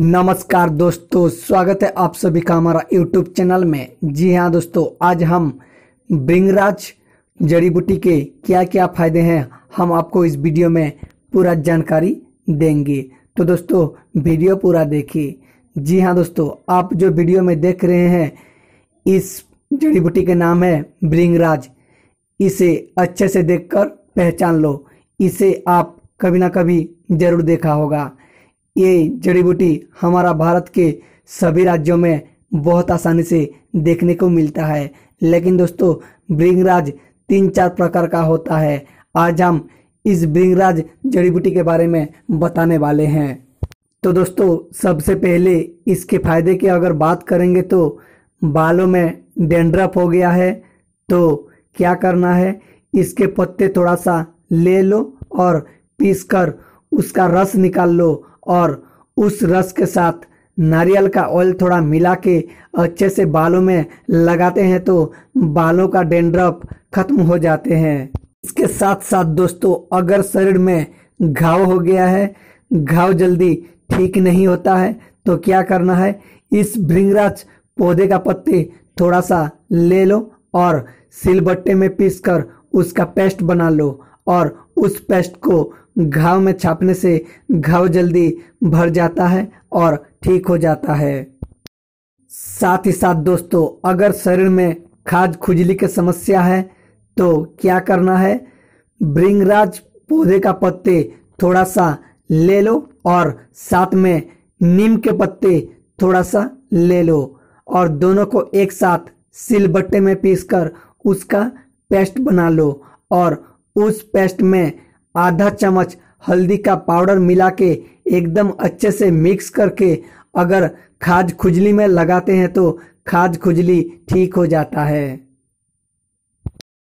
नमस्कार दोस्तों स्वागत है आप सभी का हमारा यूट्यूब चैनल में जी हाँ दोस्तों आज हम ब्रिंगराज जड़ी बूटी के क्या क्या फायदे हैं हम आपको इस वीडियो में पूरा जानकारी देंगे तो दोस्तों वीडियो पूरा देखिए जी हाँ दोस्तों आप जो वीडियो में देख रहे हैं इस जड़ी बूटी के नाम है ब्रिंगराज इसे अच्छे से देखकर पहचान लो इसे आप कभी ना कभी जरूर देखा होगा ये जड़ी बूटी हमारा भारत के सभी राज्यों में बहुत आसानी से देखने को मिलता है लेकिन दोस्तों ब्रिंगराज तीन चार प्रकार का होता है आज हम इस ब्रिंगराज जड़ी बूटी के बारे में बताने वाले हैं तो दोस्तों सबसे पहले इसके फायदे की अगर बात करेंगे तो बालों में डेंड्रफ हो गया है तो क्या करना है इसके पत्ते थोड़ा सा ले लो और पीस कर उसका रस निकाल लो और उस रस के साथ नारियल का ऑयल थोड़ा मिला के अच्छे से बालों में लगाते हैं तो बालों का डेंड्रफ खत्म हो जाते हैं इसके साथ साथ दोस्तों अगर शरीर में घाव हो गया है घाव जल्दी ठीक नहीं होता है तो क्या करना है इस भृंगराज पौधे का पत्ते थोड़ा सा ले लो और सिलबट्टे में पीसकर उसका पेस्ट बना लो और उस पेस्ट को घाव में छापने से घाव जल्दी भर जाता है और ठीक हो जाता है साथ ही साथ दोस्तों अगर शरीर में खाज खुजली की समस्या है तो क्या करना है ब्रिंगराज पौधे का पत्ते थोड़ा सा ले लो और साथ में नीम के पत्ते थोड़ा सा ले लो और दोनों को एक साथ सिलबट्टे में पीसकर उसका पेस्ट बना लो और उस पेस्ट में आधा चम्मच हल्दी का पाउडर मिला के एकदम अच्छे से मिक्स करके अगर खाज खुजली में लगाते हैं तो खाज खुजली ठीक हो जाता है